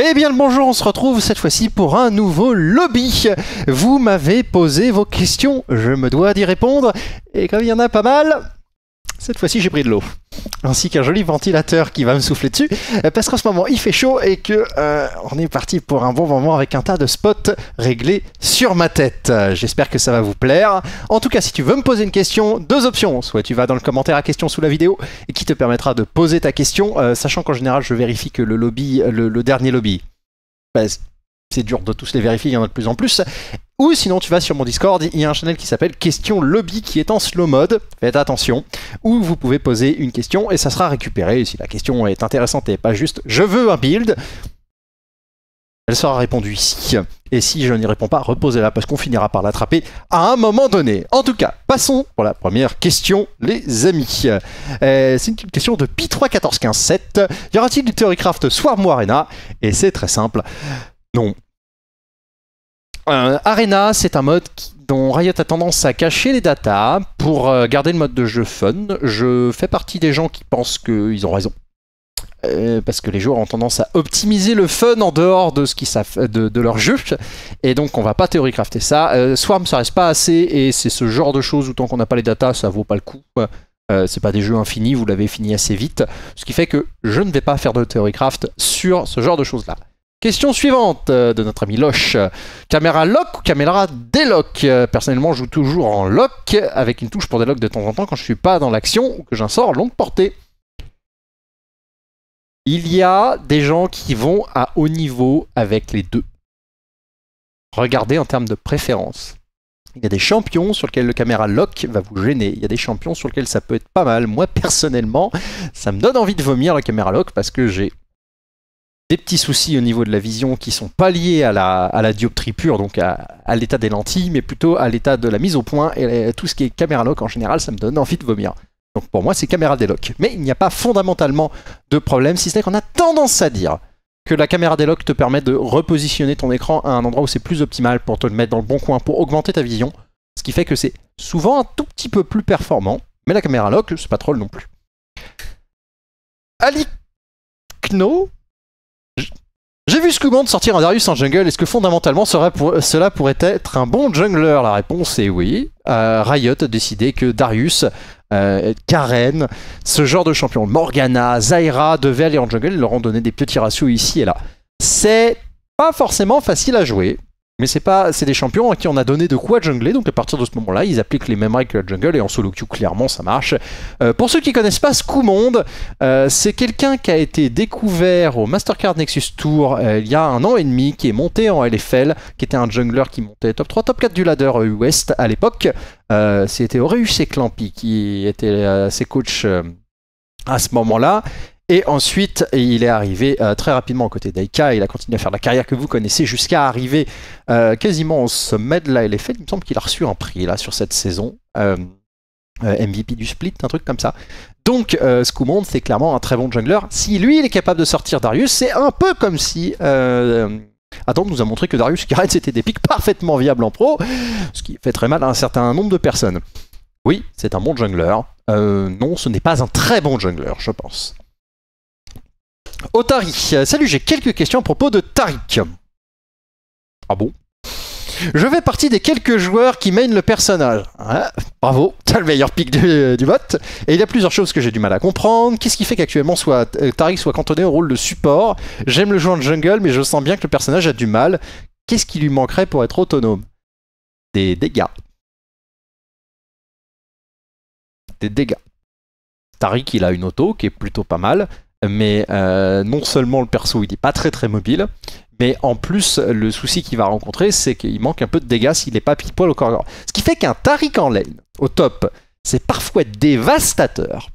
Eh bien le bonjour, on se retrouve cette fois-ci pour un nouveau lobby. Vous m'avez posé vos questions, je me dois d'y répondre, et comme il y en a pas mal, cette fois-ci, j'ai pris de l'eau. Ainsi qu'un joli ventilateur qui va me souffler dessus, euh, parce qu'en ce moment, il fait chaud et que euh, on est parti pour un bon moment avec un tas de spots réglés sur ma tête. J'espère que ça va vous plaire. En tout cas, si tu veux me poser une question, deux options. Soit tu vas dans le commentaire à question sous la vidéo et qui te permettra de poser ta question, euh, sachant qu'en général, je vérifie que le lobby, le dernier lobby, bah, c'est dur de tous les vérifier, il y en a de plus en plus. Ou sinon, tu vas sur mon Discord, il y a un channel qui s'appelle Question Lobby qui est en slow mode, faites attention, où vous pouvez poser une question et ça sera récupéré. Si la question est intéressante et pas juste je veux un build, elle sera répondue ici. Et si je n'y réponds pas, reposez-la parce qu'on finira par l'attraper à un moment donné. En tout cas, passons pour la première question, les amis. Euh, c'est une question de Pi 3 14 15 7. Y aura-t-il du Theorycraft Swarm Arena Et c'est très simple. Non. Arena, c'est un mode dont Riot a tendance à cacher les datas pour euh, garder le mode de jeu fun. Je fais partie des gens qui pensent qu'ils ont raison. Euh, parce que les joueurs ont tendance à optimiser le fun en dehors de, ce de, de, leur jeu. Et donc on va pas théoricrafter ça. Euh, Swarm, ça reste pas assez et c'est ce genre de choses où tant qu'on n'a pas les datas, ça vaut pas le coup. c'est pas des jeux infinis, vous l'avez fini assez vite. Ce qui fait que je ne vais pas faire de théoricraft sur ce genre de choses-là. Question suivante euh, de notre ami Loche. Caméra lock ou caméra délock euh, Personnellement, je joue toujours en lock avec une touche pour délock de temps en temps quand je suis pas dans l'action ou que j'en sors longue portée. Il y a des gens qui vont à haut niveau avec les deux. Regardez en termes de préférence. Il y a des champions sur lesquels le caméra lock va vous gêner. Il y a des champions sur lesquels ça peut être pas mal. Moi, personnellement, ça me donne envie de vomir la caméra lock parce que j'ai des petits soucis au niveau de la vision qui sont pas liés à la, dioptrie pure, donc à, l'état des lentilles, mais plutôt à l'état de la mise au point. Et euh, tout ce qui est caméra lock, en général, ça me donne envie de vomir. Donc pour moi, c'est caméra lock. Mais il n'y a pas fondamentalement de problème, si ce n'est qu'on a tendance à dire que la caméra lock te permet de repositionner ton écran à un endroit où c'est plus optimal pour te le mettre dans le bon coin, pour augmenter ta vision. Ce qui fait que c'est souvent un tout petit peu plus performant, mais la caméra lock, c'est pas trop non plus. Ali Kno j'ai vu monde sortir un Darius en jungle, est-ce que fondamentalement cela pourrait être un bon jungler La réponse est oui. Euh, Riot a décidé que Darius, euh, Karen, ce genre de champion, Morgana, Zaira, devaient aller en jungle, ils leur ont donné des petits ratios ici et là. C'est pas forcément facile à jouer, mais c'est pas, c'est des champions à qui on a donné de quoi jungler, donc à partir de ce moment-là, ils appliquent les mêmes règles que la jungle et en solo queue, clairement, ça marche. Euh, pour ceux qui connaissent pas Scoomonde, monde euh, c'est quelqu'un qui a été découvert au Mastercard Nexus Tour euh, il y a un an et demi, qui est monté en LFL, qui était un jungler qui montait top 3, top 4 du ladder West à l'époque. C'était et Clampy qui était ses coachs à ce moment-là et ensuite, il est arrivé euh, très rapidement aux côtés d'Aika. Il a continué à faire la carrière que vous connaissez jusqu'à arriver euh, quasiment au sommet de la LFL. Il me semble qu'il a reçu un prix là sur cette saison. Euh, MVP du split, un truc comme ça. Donc, euh, c'est clairement un très bon jungler. Si lui, il est capable de sortir Darius, c'est un peu comme si. Attends, nous a montré que Darius Garrett c'était des pics parfaitement viables en pro, ce qui fait très mal à un certain nombre de personnes. Oui, c'est un bon jungler. non, ce n'est pas un très bon jungler, je pense. Otari, euh, salut, j'ai quelques questions à propos de Tariq. Ah bon Je fais partie des quelques joueurs qui mènent le personnage. bravo, t'as le meilleur pic du, euh, du, vote. Et il y a plusieurs choses que j'ai du mal à comprendre. Qu'est-ce qui fait qu'actuellement euh, Tariq soit cantonné au rôle de support J'aime le jouer en jungle, mais je sens bien que le personnage a du mal. Qu'est-ce qui lui manquerait pour être autonome Des dégâts. Des dégâts. Tariq, il a une auto qui est plutôt pas mal mais euh, non seulement le perso il n'est pas très très mobile, mais en plus le souci qu'il va rencontrer c'est qu'il manque un peu de dégâts s'il n'est pas pile poil au corps. Ce qui fait qu'un Tarik en lane au top c'est parfois dévastateur,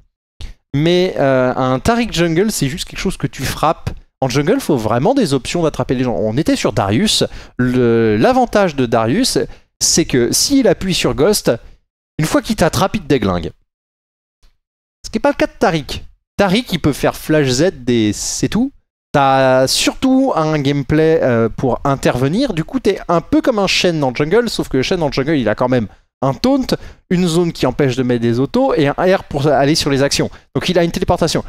mais euh, un Tarik jungle c'est juste quelque chose que tu frappes. En jungle, faut vraiment des options d'attraper les gens. On était sur Darius. L'avantage de Darius, c'est que s'il appuie sur Ghost, une fois qu'il t'attrape, il te déglingue. Ce qui n'est pas le cas de Tariq. Tarik il peut faire Flash Z des c'est tout. T'as surtout un gameplay euh, pour intervenir. Du coup, t'es un peu comme un chêne dans jungle, sauf que le chêne dans jungle, il a quand même un taunt, une zone qui empêche de mettre des autos et un air pour aller sur les actions. Donc il a une téléportation.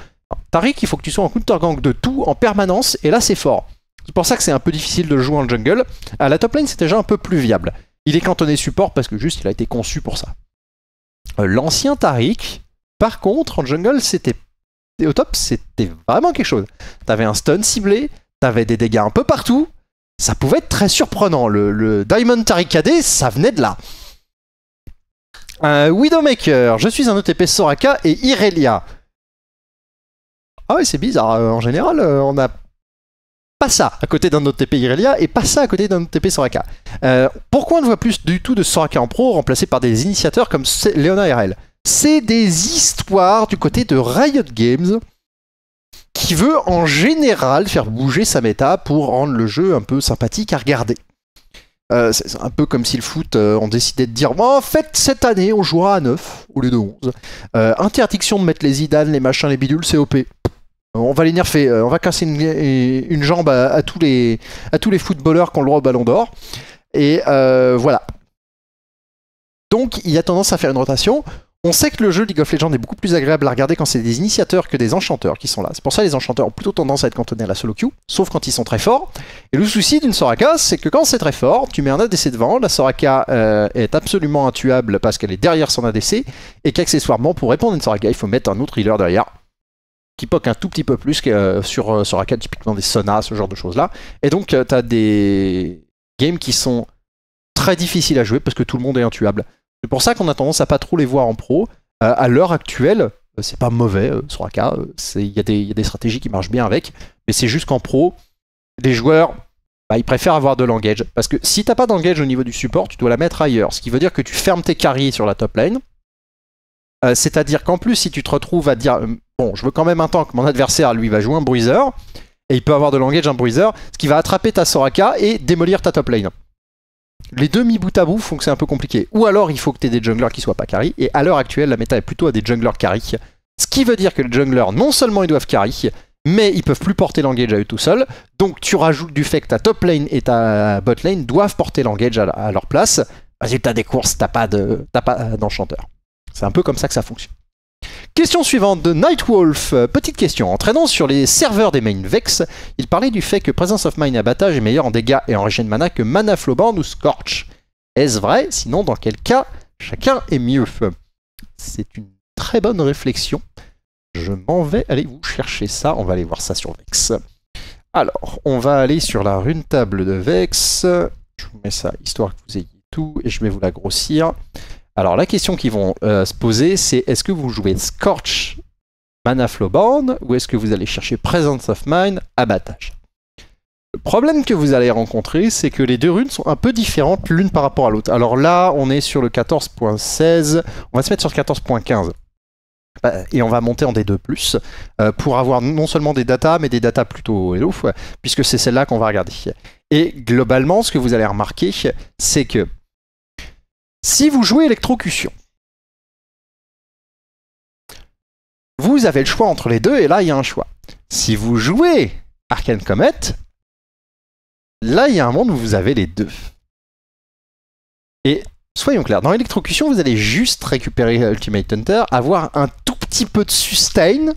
Tariq, il faut que tu sois en counter gang de tout en permanence, et là c'est fort. C'est pour ça que c'est un peu difficile de jouer en jungle. À euh, la top lane, c'est déjà un peu plus viable. Il est cantonné support parce que juste il a été conçu pour ça. Euh, l'ancien Tarik, par contre, en jungle, c'était au top, c'était vraiment quelque chose. T'avais un stun ciblé, t'avais des dégâts un peu partout, ça pouvait être très surprenant. Le, Diamond Tarikadé, ça venait de là. Euh, Widowmaker, je suis un OTP Soraka et Irelia. Ah ouais, c'est bizarre. Euh, en général, euh, on n'a pas ça à côté d'un OTP Irelia et pas ça à côté d'un OTP Soraka. pourquoi on ne voit plus du tout de Soraka en pro remplacé par des initiateurs comme Léona RL c'est des histoires du côté de Riot Games qui veut en général faire bouger sa méta pour rendre le jeu un peu sympathique à regarder. Euh, c'est un peu comme si le foot, euh, on décidait de dire bon en fait, cette année, on jouera à 9 au lieu de 11. Euh, interdiction de mettre les Zidane, les machins, les bidules, c'est OP. On va les nerfer, on va casser une, jambe à, tous les, à tous les footballeurs qui ont le droit au ballon d'or. Et voilà. Donc, il y a tendance à faire une rotation. On sait que le jeu League of Legends est beaucoup plus agréable à regarder quand c'est des initiateurs que des enchanteurs qui sont là. C'est pour ça que les enchanteurs ont plutôt tendance à être cantonnés à la solo queue, sauf quand ils sont très forts. Et le souci d'une Soraka, c'est que quand c'est très fort, tu mets un ADC devant, la Soraka euh, est absolument intuable parce qu'elle est derrière son ADC, et qu'accessoirement, pour répondre à une Soraka, il faut mettre un autre healer derrière qui poque un tout petit peu plus que euh, sur euh, Soraka, typiquement des Sona, ce genre de choses-là. Et donc, tu as des games qui sont très difficiles à jouer parce que tout le monde est intuable. C'est pour ça qu'on a tendance à pas trop les voir en pro. Euh, à l'heure actuelle, euh, c'est pas mauvais, euh, Soraka. Il y, a des stratégies qui marchent bien avec. Mais c'est juste qu'en pro, les joueurs, bah, ils préfèrent avoir de l'engage. Parce que si t'as pas d'engage au niveau du support, tu dois la mettre ailleurs. Ce qui veut dire que tu fermes tes carriers sur la top lane. C'est-à-dire qu'en plus, si tu te retrouves à dire Bon, je veux quand même un tank, mon adversaire, lui, va jouer un bruiser. Et il peut avoir de l'engage un bruiser, ce qui va attraper ta Soraka et démolir ta top lane les demi bout à bout font que c'est un peu compliqué. Ou alors il faut que tu aies des junglers qui soient pas carry, et à l'heure actuelle, la méta est plutôt à des junglers carry. Ce qui veut dire que les junglers, non seulement ils doivent carry, mais ils peuvent plus porter l'engage à eux tout seuls. Donc tu rajoutes du fait que ta top lane et ta bot lane doivent porter l'engage à, leur place. t'as des courses, t'as pas d'enchanteur. c'est un peu comme ça que ça fonctionne. Question suivante de Nightwolf. Euh, petite question. En sur les serveurs des main Vex, il parlait du fait que Presence of Mind abattage est meilleur en dégâts et en régime de mana que mana floban ou scorch. Est-ce vrai Sinon, dans quel cas chacun est mieux C'est une très bonne réflexion. Je m'en vais aller vous chercher ça. On va aller voir ça sur Vex. Alors, on va aller sur la rune table de Vex. Je vous mets ça histoire que vous ayez tout et je vais vous la grossir. Alors la question qu'ils vont euh, se poser, c'est est-ce que vous jouez Scorch Mana Flowborn ou est-ce que vous allez chercher Presence of Mind Abattage Le problème que vous allez rencontrer, c'est que les deux runes sont un peu différentes l'une par rapport à l'autre. Alors là, on est sur le 14.16, on va se mettre sur le 14.15 bah, et on va monter en D2+, euh, pour avoir non seulement des datas, mais des datas plutôt hello, puisque c'est celle-là qu'on va regarder. Et globalement, ce que vous allez remarquer, c'est que si vous jouez électrocution, vous avez le choix entre les deux, et là, il y a un choix. Si vous jouez Arcane Comet, là, il y a un monde où vous avez les deux. Et soyons clairs, dans l'électrocution, vous allez juste récupérer Ultimate Hunter, avoir un tout petit peu de sustain,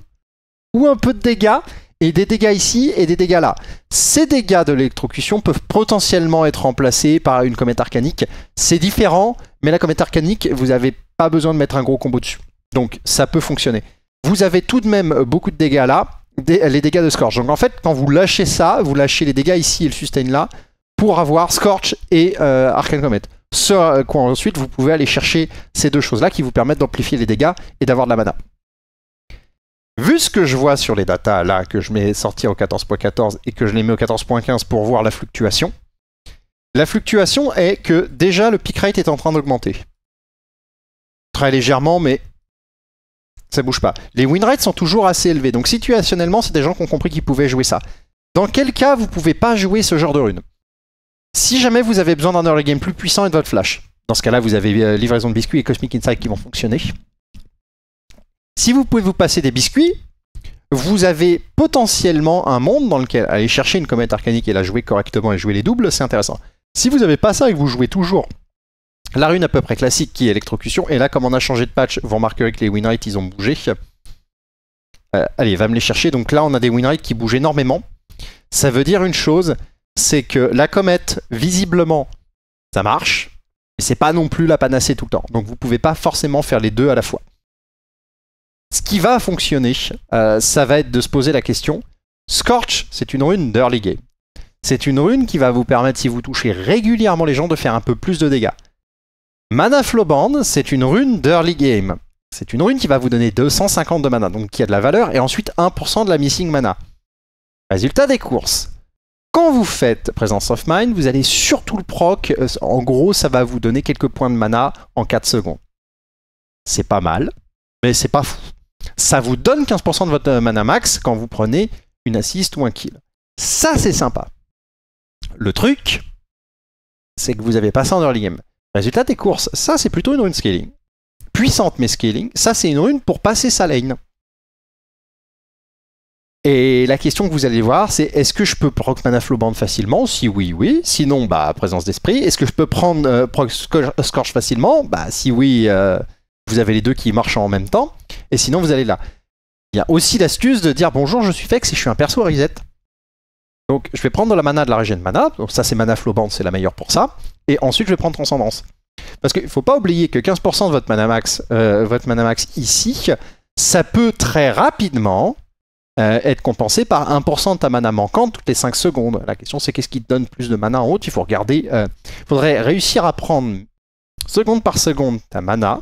ou un peu de dégâts, et des dégâts ici et des dégâts là. Ces dégâts de l'électrocution peuvent potentiellement être remplacés par une comète arcanique. C'est différent, mais la comète arcanique, vous n'avez pas besoin de mettre un gros combo dessus. Donc ça peut fonctionner. Vous avez tout de même euh, beaucoup de dégâts là, euh, les dégâts de Scorch. Donc en fait, quand vous lâchez ça, vous lâchez les dégâts ici et le sustain là, pour avoir Scorch et euh, Arcane Comet. Ce, quoi, ensuite, vous pouvez aller chercher ces deux choses-là qui vous permettent d'amplifier les dégâts et d'avoir de la mana. Vu ce que je vois sur les datas là, que je mets sortir au 14.14 et que je les mets au 14.15 pour voir la fluctuation, la fluctuation est que déjà le peak rate est en train d'augmenter. Très légèrement, mais ça bouge pas. Les win rates sont toujours assez élevés, donc situationnellement, c'est des gens qui ont compris qu'ils pouvaient jouer ça. Dans quel cas vous pouvez pas jouer ce genre de rune Si jamais vous avez besoin d'un early game plus puissant et de votre flash, dans ce cas-là, vous avez euh, livraison de biscuits et Cosmic Insight qui vont fonctionner. Si vous pouvez vous passer des biscuits, vous avez potentiellement un monde dans lequel aller chercher une comète arcanique et la jouer correctement et jouer les doubles, c'est intéressant. Si vous n'avez pas ça et que vous jouez toujours la rune à peu près classique qui est électrocution, et là comme on a changé de patch, vous remarquerez que les winrates ils ont bougé. Euh, allez, va me les chercher. Donc là on a des winrates qui bougent énormément. Ça veut dire une chose, c'est que la comète, visiblement, ça marche, mais c'est pas non plus la panacée tout le temps. Donc vous pouvez pas forcément faire les deux à la fois. Ce qui va fonctionner, euh, ça va être de se poser la question. Scorch, c'est une rune d'early game. C'est une rune qui va vous permettre, si vous touchez régulièrement les gens, de faire un peu plus de dégâts. Mana Flowband, c'est une rune d'early game. C'est une rune qui va vous donner 250 de mana, donc qui a de la valeur, et ensuite 1% de la missing mana. Résultat des courses. Quand vous faites Presence of Mind, vous allez surtout le proc. Euh, en gros, ça va vous donner quelques points de mana en 4 secondes. C'est pas mal, mais c'est pas fou ça vous donne 15% de votre euh, mana max quand vous prenez une assist ou un kill. Ça, c'est sympa. Le truc, c'est que vous avez passé en early game. Résultat des courses, ça c'est plutôt une rune scaling. Puissante mais scaling, ça c'est une rune pour passer sa lane. Et la question que vous allez voir, c'est est-ce que je peux proc mana flowband facilement Si oui, oui. Sinon, bah, présence d'esprit. Est-ce que je peux prendre euh, proc scorch facilement Bah, si oui, euh, vous avez les deux qui marchent en même temps, et sinon vous allez là. Il y a aussi l'astuce de dire bonjour, je suis Fex et je suis un perso à reset. Donc je vais prendre la mana de la région de mana, donc ça c'est mana flowband, c'est la meilleure pour ça, et ensuite je vais prendre transcendance. Parce qu'il ne faut pas oublier que 15% de votre mana max, euh, votre mana max ici, ça peut très rapidement euh, être compensé par 1% de ta mana manquante toutes les 5 secondes. La question c'est qu'est-ce qui te donne plus de mana en haut Il faut regarder, euh, faudrait réussir à prendre seconde par seconde ta mana,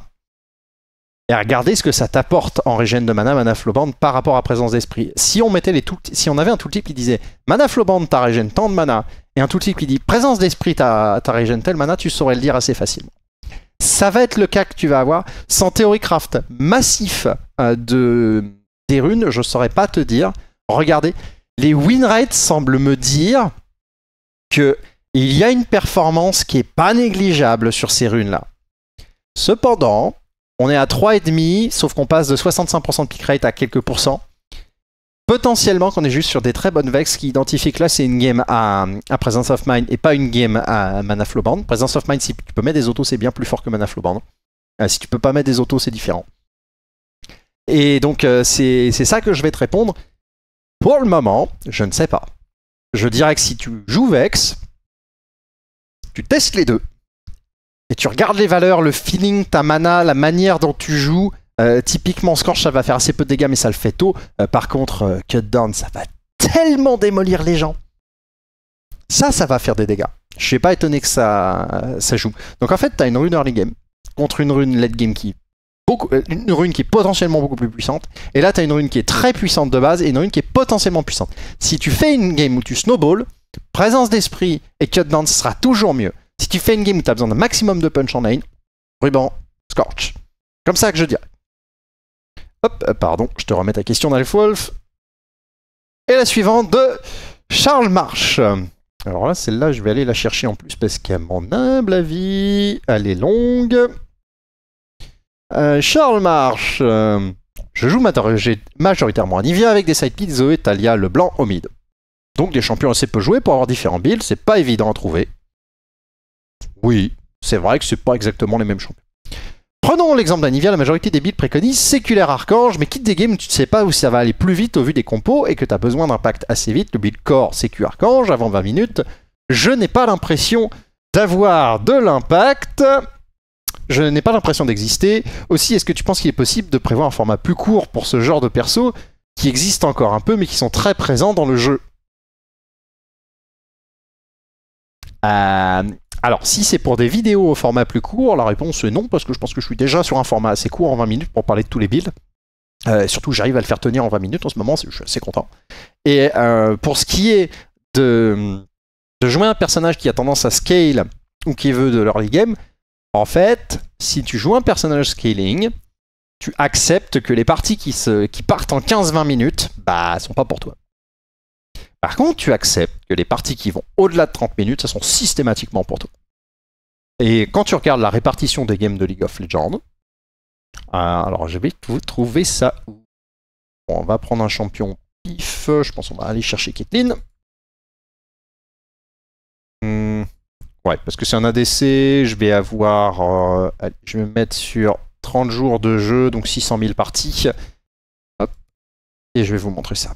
et regardez ce que ça t'apporte en régène de mana, mana flowband, par rapport à présence d'esprit. Si on mettait les tout, si on avait un tooltip qui disait mana flowband, ta régène tant de mana, et un tout-type qui dit présence d'esprit, ta, ta régène tel mana, tu saurais le dire assez facilement. Ça va être le cas que tu vas avoir. Sans théorie-craft massif euh, de, des runes, je saurais pas te dire. Regardez, les win semblent me dire qu'il y a une performance qui est pas négligeable sur ces runes-là. Cependant, on est à 3,5, sauf qu'on passe de 65% de pick rate à quelques pourcents. Potentiellement qu'on est juste sur des très bonnes vex qui identifient que là c'est une game à, Presence of Mind et pas une game à Mana Band. Presence of Mind, si tu peux mettre des autos, c'est bien plus fort que Mana Flow Band. Euh, si tu peux pas mettre des autos, c'est différent. Et donc euh, c'est ça que je vais te répondre. Pour le moment, je ne sais pas. Je dirais que si tu joues Vex, tu testes les deux et tu regardes les valeurs, le feeling, ta mana, la manière dont tu joues. Euh, typiquement, Scorch, ça va faire assez peu de dégâts, mais ça le fait tôt. Euh, par contre, euh, Cut Cutdown, ça va tellement démolir les gens. Ça, ça va faire des dégâts. Je suis pas étonné que ça, ça joue. Donc en fait, tu as une rune early game contre une rune late game qui une rune qui est potentiellement beaucoup plus puissante. Et là, tu as une rune qui est très puissante de base et une rune qui est potentiellement puissante. Si tu fais une game où tu snowball, présence d'esprit et cutdown sera toujours mieux. Si tu fais une game où tu as besoin d'un maximum de punch en lane, ruban, scorch. Comme ça que je dirais. Hop, euh, pardon, je te remets ta question d'Alf Wolf. Et la suivante de Charles Marsh. Alors là, celle-là, je vais aller la chercher en plus parce qu'à mon humble avis, elle est longue. Euh, Charles Marsh. Euh, je joue majoritairement à Nivia avec des side et Zoé, Talia, Leblanc au mid. Donc des champions assez peu joués pour avoir différents builds, c'est pas évident à trouver. Oui, c'est vrai que c'est pas exactement les mêmes champions. Prenons l'exemple d'Anivia, la majorité des builds préconisent séculaire archange, mais quitte des games, tu ne sais pas où ça va aller plus vite au vu des compos et que tu as besoin d'impact assez vite. Le build core sécu archange avant 20 minutes. Je n'ai pas l'impression d'avoir de l'impact. Je n'ai pas l'impression d'exister. Aussi, est-ce que tu penses qu'il est possible de prévoir un format plus court pour ce genre de perso qui existent encore un peu mais qui sont très présents dans le jeu euh, alors, si c'est pour des vidéos au format plus court, la réponse est non, parce que je pense que je suis déjà sur un format assez court en 20 minutes pour parler de tous les builds. Euh, surtout, j'arrive à le faire tenir en 20 minutes en ce moment, je suis content. Et euh, pour ce qui est de, jouer un personnage qui a tendance à scale ou qui veut de l'early game, en fait, si tu joues un personnage scaling, tu acceptes que les parties qui, qui partent en 15-20 minutes, bah, sont pas pour toi. Par contre, tu acceptes que les parties qui vont au-delà de 30 minutes, ça sont systématiquement pour toi. Et quand tu regardes la répartition des games de League of Legends, euh, alors je vais vous trouver ça. où on va prendre un champion pif, je pense qu'on va aller chercher Caitlyn. Hmm, ouais, parce que c'est un ADC, je vais avoir... Euh, je vais me mettre sur 30 jours de jeu, donc 600 000 parties. et je vais vous montrer ça.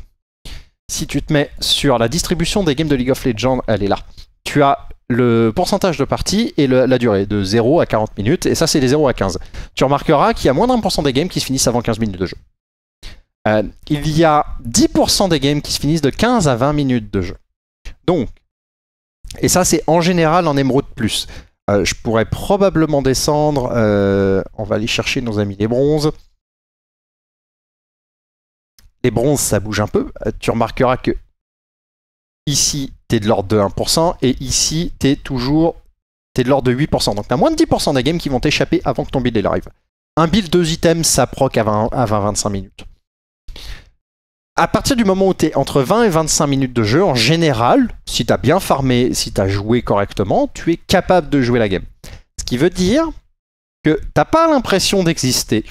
Si tu te mets sur la distribution des games de League of Legends, elle est là. Tu as le pourcentage de parties et la durée de 0 à 40 minutes, et ça c'est des 0 à 15. Tu remarqueras qu'il y a moins d'un pour cent des games qui se finissent avant 15 minutes de jeu. Euh, il y a 10% des games qui se finissent de 15 à 20 minutes de jeu. Donc, et ça c'est en général en émeraude plus. Euh, je pourrais probablement descendre, euh, on va aller chercher nos amis les bronzes les bronzes, ça bouge un peu. Euh, tu remarqueras que ici, tu es de l'ordre de 1%, et ici, tu es toujours es de l'ordre de 8%. Donc tu as moins de 10% des games qui vont t'échapper avant que ton build arrive. Un build deux items, ça proc à 20-25 minutes. À partir du moment où tu es entre 20 et 25 minutes de jeu, en général, si tu as bien farmé, si tu as joué correctement, tu es capable de jouer la game. Ce qui veut dire que t'as pas l'impression d'exister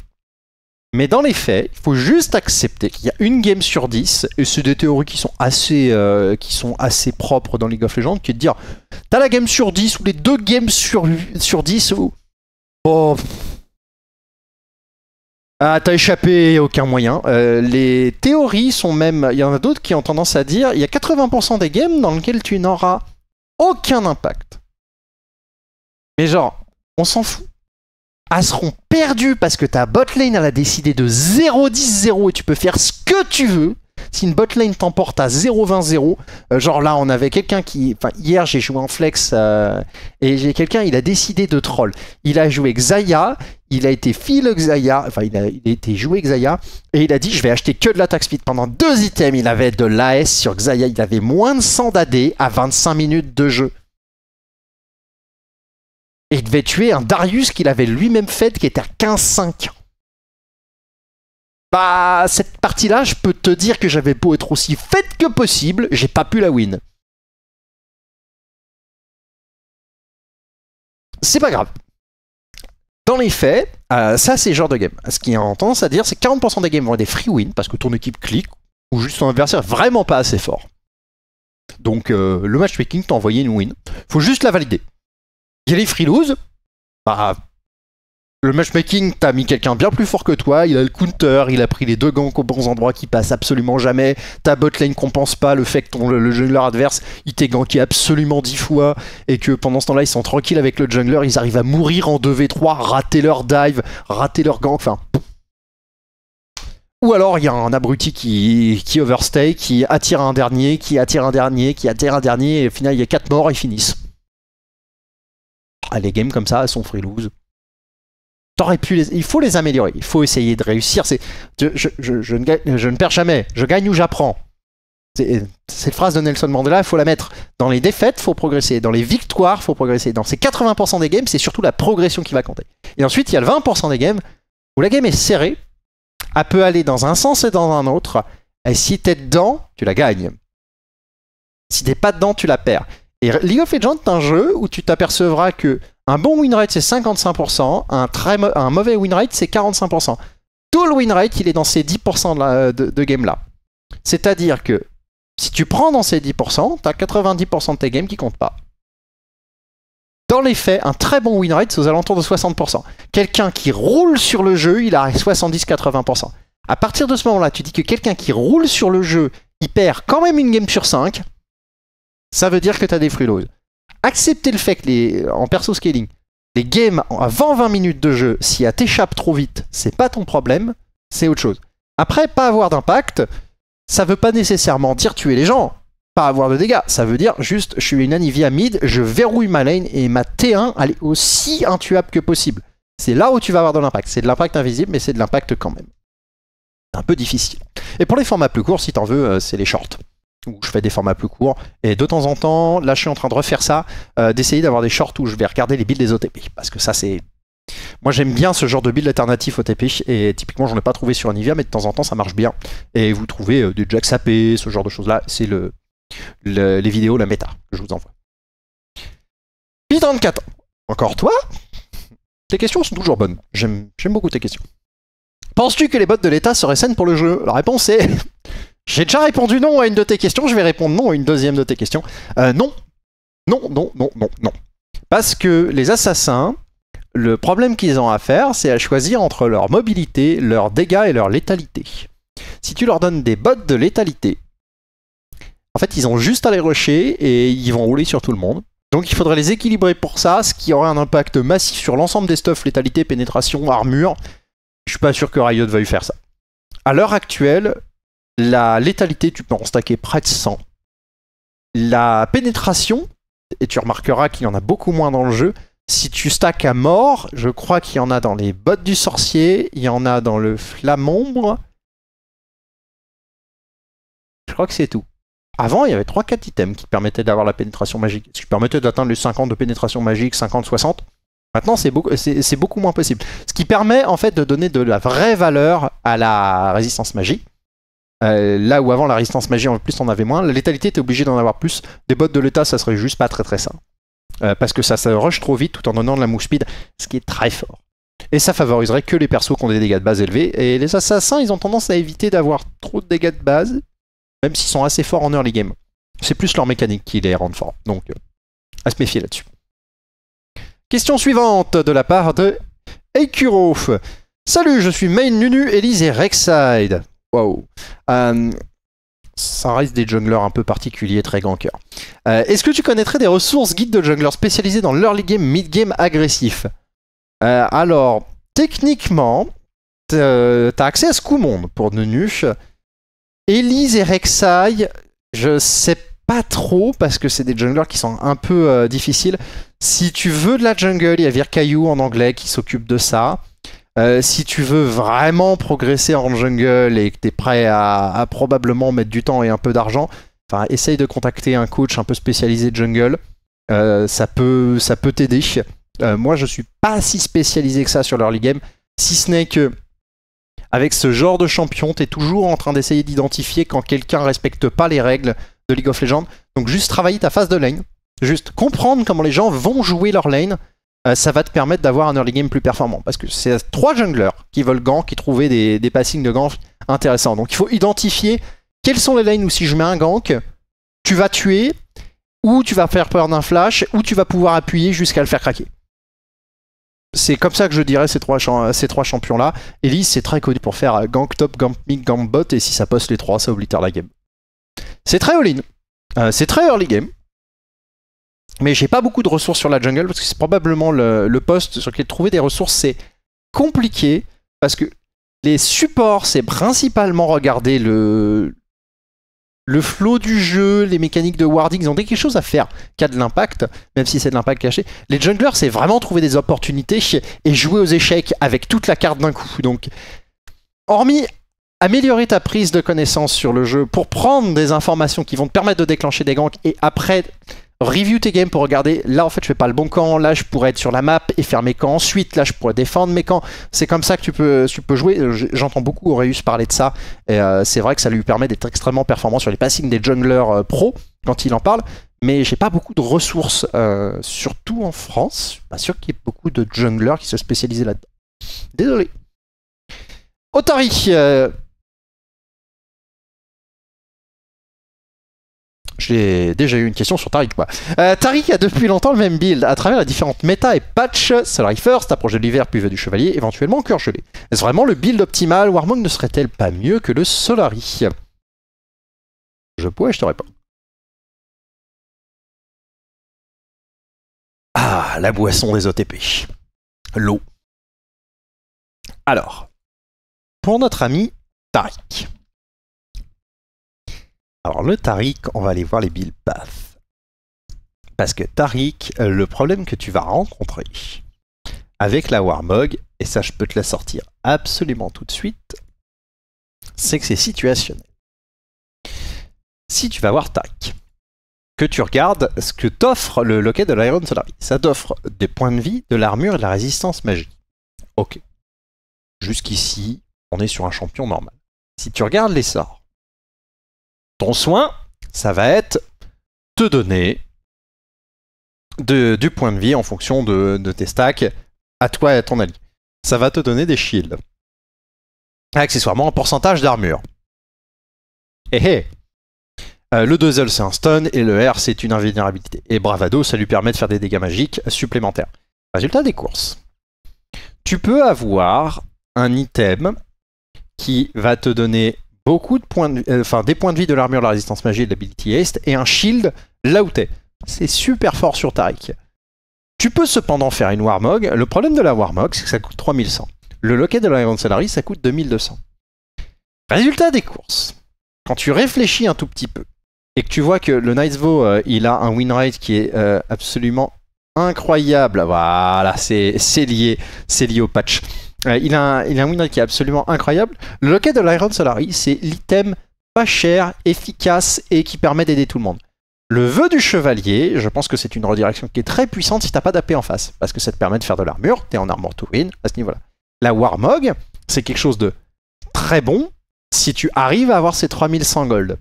mais dans les faits, il faut juste accepter qu'il y a une game sur 10, et c'est des théories qui sont assez, euh, qui sont assez propres dans League of Legends, qui est de dire t'as la game sur 10 ou les deux games sur, sur 10 ou. Oh, ah, t'as échappé, aucun moyen. Euh, les théories sont même. Il y en a d'autres qui ont tendance à dire il y a 80% des games dans lesquelles tu n'auras aucun impact. Mais genre, on s'en fout elles seront perdues parce que ta botlane elle a décidé de 0-10-0 et tu peux faire ce que tu veux. Si une botlane t'emporte à 0-20-0, euh, genre là on avait quelqu'un qui... Enfin hier j'ai joué en flex euh, et j'ai quelqu'un, il a décidé de troll. Il a joué Xayah, il a été fil Xayah, enfin il a, été joué Xayah et il a dit je vais acheter que de l'attaque speed pendant deux items. Il avait de l'AS sur Xayah, il avait moins de 100 d'AD à 25 minutes de jeu. Et il devait tuer un Darius qu'il avait lui-même fait, qui était à 15-5. Bah, cette partie-là, je peux te dire que j'avais beau être aussi faite que possible, j'ai pas pu la win. C'est pas grave. Dans les faits, euh, ça c'est genre de game. Ce qui a tendance à dire, c'est 40% des games vont être des free wins parce que ton équipe clique ou juste ton adversaire vraiment pas assez fort. Donc euh, le matchmaking t'a envoyé une win. Faut juste la valider. Il y les Bah, le matchmaking t'as mis quelqu'un bien plus fort que toi. Il a le counter, il a pris les deux gants aux bons endroits qui passent absolument jamais. Ta botlane compense pas le fait que ton, le, jungler adverse il t'est ganké absolument 10 fois et que pendant ce temps-là ils sont tranquilles avec le jungler. Ils arrivent à mourir en 2v3, rater leur dive, rater leur gank. Enfin, ou alors il y a un abruti qui, qui overstay, qui attire un dernier, qui attire un dernier, qui attire un dernier, et au final il y a 4 morts, ils finissent. Ah, les games comme ça, elles sont T'aurais Pu Il faut les améliorer, il faut essayer de réussir. C'est... Je, ne perds jamais, je gagne ou j'apprends. Cette phrase de Nelson Mandela, il faut la mettre. Dans les défaites, il faut progresser. Dans les victoires, il faut progresser. Dans ces 80% des games, c'est surtout la progression qui va compter. Et ensuite, il y a le 20% des games où la game est serrée, elle peut aller dans un sens et dans un autre. Et si t'es dedans, tu la gagnes. Si t'es pas dedans, tu la perds. Et League of Legends est un jeu où tu t'apercevras que un bon win rate c'est 55%, un, mauvais win rate c'est 45%. Tout le win rate il est dans ces 10% de, game là. C'est-à-dire que si tu prends dans ces 10%, t'as 90% de tes games qui comptent pas. Dans les faits, un très bon win rate c'est aux alentours de 60%. Quelqu'un qui roule sur le jeu, il a 70-80%. À partir de ce moment-là, tu dis que quelqu'un qui roule sur le jeu, il perd quand même une game sur 5, ça veut dire que tu as des frilos. Accepter le fait que les, en perso scaling, les games avant 20 minutes de jeu, si elles t'échappe trop vite, c'est pas ton problème, c'est autre chose. Après, pas avoir d'impact, ça veut pas nécessairement dire tuer les gens, pas avoir de dégâts. Ça veut dire juste, je suis une Anivia mid, je verrouille ma lane et ma T1, elle est aussi intuable que possible. C'est là où tu vas avoir de l'impact. C'est de l'impact invisible, mais c'est de l'impact quand même. C'est un peu difficile. Et pour les formats plus courts, si t'en veux, euh, c'est les shorts où je fais des formats plus courts. Et de temps en temps, là je suis en train de refaire ça, euh, d'essayer d'avoir des shorts où je vais regarder les builds des OTP. Parce que ça c'est... Moi j'aime bien ce genre de build alternatif OTP et typiquement j'en ai pas trouvé sur Nivea mais de temps en temps ça marche bien. Et vous trouvez du euh, des jacks ce genre de choses là, c'est le, les vidéos, la méta que je vous envoie. P34, encore toi Tes questions sont toujours bonnes, j'aime beaucoup tes questions. Penses-tu que les bottes de l'État seraient saines pour le jeu La réponse est j'ai déjà répondu non à une de tes questions, je vais répondre non à une deuxième de tes questions. Euh, non. Non, non, non, non, non. Parce que les assassins, le problème qu'ils ont à faire, c'est à choisir entre leur mobilité, leurs dégâts et leur létalité. Si tu leur donnes des bottes de létalité, en fait, ils ont juste à les rusher et ils vont rouler sur tout le monde. Donc il faudrait les équilibrer pour ça, ce qui aurait un impact massif sur l'ensemble des stuffs, létalité, pénétration, armure. Je suis pas sûr que Riot veuille faire ça. À l'heure actuelle, la létalité, tu peux en stacker près de 100. La pénétration, et tu remarqueras qu'il y en a beaucoup moins dans le jeu, si tu stacks à mort, je crois qu'il y en a dans les bottes du sorcier, il y en a dans le flamombre. Je crois que c'est tout. Avant, il y avait 3-4 items qui permettaient d'avoir la pénétration magique, ce qui permettait d'atteindre les 50 de pénétration magique, 50-60. Maintenant, c'est beaucoup, beaucoup, moins possible. Ce qui permet en fait de donner de la vraie valeur à la résistance magique. Euh, là où avant la résistance magie en plus on avait moins, la létalité était obligée d'en avoir plus. Des bottes de l'état ça serait juste pas très très sain. Euh, parce que ça se rush trop vite tout en donnant de la mouche speed, ce qui est très fort. Et ça favoriserait que les persos qui ont des dégâts de base élevés. Et les assassins, ils ont tendance à éviter d'avoir trop de dégâts de base, même s'ils sont assez forts en early game. C'est plus leur mécanique qui les rend forts. Donc, euh, à se méfier là-dessus. Question suivante de la part de Eikurof. Salut, je suis Main Nunu, Elise et Rexide waouh. Euh, ça reste des junglers un peu particuliers, très grand-cœur. Euh, est-ce que tu connaîtrais des ressources guides de junglers spécialisés dans l'early game, mid game agressif euh, Alors, techniquement, t'as accès à monde pour Nunu, Elise et Rek'Sai, je sais pas trop parce que c'est des junglers qui sont un peu difficiles. Si tu veux de la jungle, il y a Virkayu en anglais qui s'occupe de ça. Euh, si tu veux vraiment progresser en jungle et que tu es prêt à, probablement mettre du temps et un peu d'argent, enfin, essaye de contacter un coach un peu spécialisé de jungle. Euh, ça peut ça peut t'aider. Euh, moi, je suis pas si spécialisé que ça sur l'early game, si ce n'est que avec ce genre de champion, tu es toujours en train d'essayer d'identifier quand quelqu'un respecte pas les règles de League of Legends. Donc juste travailler ta phase de lane, juste comprendre comment les gens vont jouer leur lane euh, ça va te permettre d'avoir un early game plus performant. Parce que c'est trois junglers qui veulent gank qui trouver des, passings de gank intéressants. Donc il faut identifier quelles sont les lanes où si je mets un gank, tu vas tuer, ou tu vas faire peur d'un flash, ou tu vas pouvoir appuyer jusqu'à le faire craquer. C'est comme ça que je dirais ces trois, champions-là. Elise, c'est très connu pour faire euh, gank top, gank mid, gank bot, et si ça poste les trois, ça oblitère la game. C'est très all-in. Euh, c'est très early game. Mais j'ai pas beaucoup de ressources sur la jungle parce que c'est probablement le, poste sur lequel trouver des ressources c'est compliqué parce que les supports c'est principalement regarder le le flow du jeu, les mécaniques de warding, ils ont des quelque chose à faire qui a de l'impact, même si c'est de l'impact caché. Les junglers, c'est vraiment trouver des opportunités et jouer aux échecs avec toute la carte d'un coup. Donc, hormis améliorer ta prise de connaissance sur le jeu pour prendre des informations qui vont te permettre de déclencher des ganks et après Review tes games pour regarder, là en fait je fais pas le bon camp, là je pourrais être sur la map et faire mes camps ensuite, là je pourrais défendre mes camps. C'est comme ça que tu peux, tu peux jouer. Euh, j'entends beaucoup Aureus parler de ça euh, c'est vrai que ça lui permet d'être extrêmement performant sur les passings des junglers euh, pro quand il en parle. Mais j'ai pas beaucoup de ressources, surtout en France. pas sûr qu'il y ait beaucoup de junglers qui se spécialisent là-dedans. Désolé. Otari, J'ai déjà eu une question sur Tariq. Quoi. Euh, Tariq a depuis longtemps le même build, à travers les différentes méta et patchs, Solary First, approche de l'hiver, puis va du chevalier, éventuellement cœur gelé. Est-ce vraiment le build optimal Warmong ne serait-elle pas mieux que le Solari Je pourrais, je te réponds. Ah, la boisson des OTP. L'eau. Alors, pour notre ami Tariq. Alors le Tariq, on va aller voir les Bill path. Parce que Tarik, euh, le problème que tu vas rencontrer avec la Warmog, et ça je peux te la sortir absolument tout de suite, c'est que c'est situationnel. Si tu vas voir Tariq, que tu regardes ce que t'offre le loquet de l'Iron Solari. Ça t'offre des points de vie, de l'armure et de la résistance magique. Ok. Jusqu'ici, on est sur un champion normal. Si tu regardes les sorts, ton soin, ça va être te donner du point de vie en fonction de, tes stacks à toi et à ton allié. Ça va te donner des shields. Accessoirement, un pourcentage d'armure. Eh hé eh. euh, le 2L c'est un stun et le R c'est une invulnérabilité. Et Bravado ça lui permet de faire des dégâts magiques supplémentaires. Résultat des courses. Tu peux avoir un item qui va te donner beaucoup de points euh, enfin, des points de vie de l'armure de la résistance magique de l'ability haste, et un shield là où t'es. C'est super fort sur Tarik. Tu peux cependant faire une Warmog. Le problème de la Warmog, c'est que ça coûte 3100. Le loquet de la salary Salary ça coûte 2200. Résultat des courses. Quand tu réfléchis un tout petit peu, et que tu vois que le knights euh, il a un win rate qui est euh, absolument incroyable. Voilà, c'est lié, lié au patch. Euh, il, a un, a un win qui est absolument incroyable. Le loquet de l'Iron Solari, c'est l'item pas cher, efficace et qui permet d'aider tout le monde. Le vœu du chevalier, je pense que c'est une redirection qui est très puissante si t'as pas d'AP en face, parce que ça te permet de faire de l'armure, t'es en armure to win à ce niveau-là. La Warmog, c'est quelque chose de très bon si tu arrives à avoir ces 3100 gold.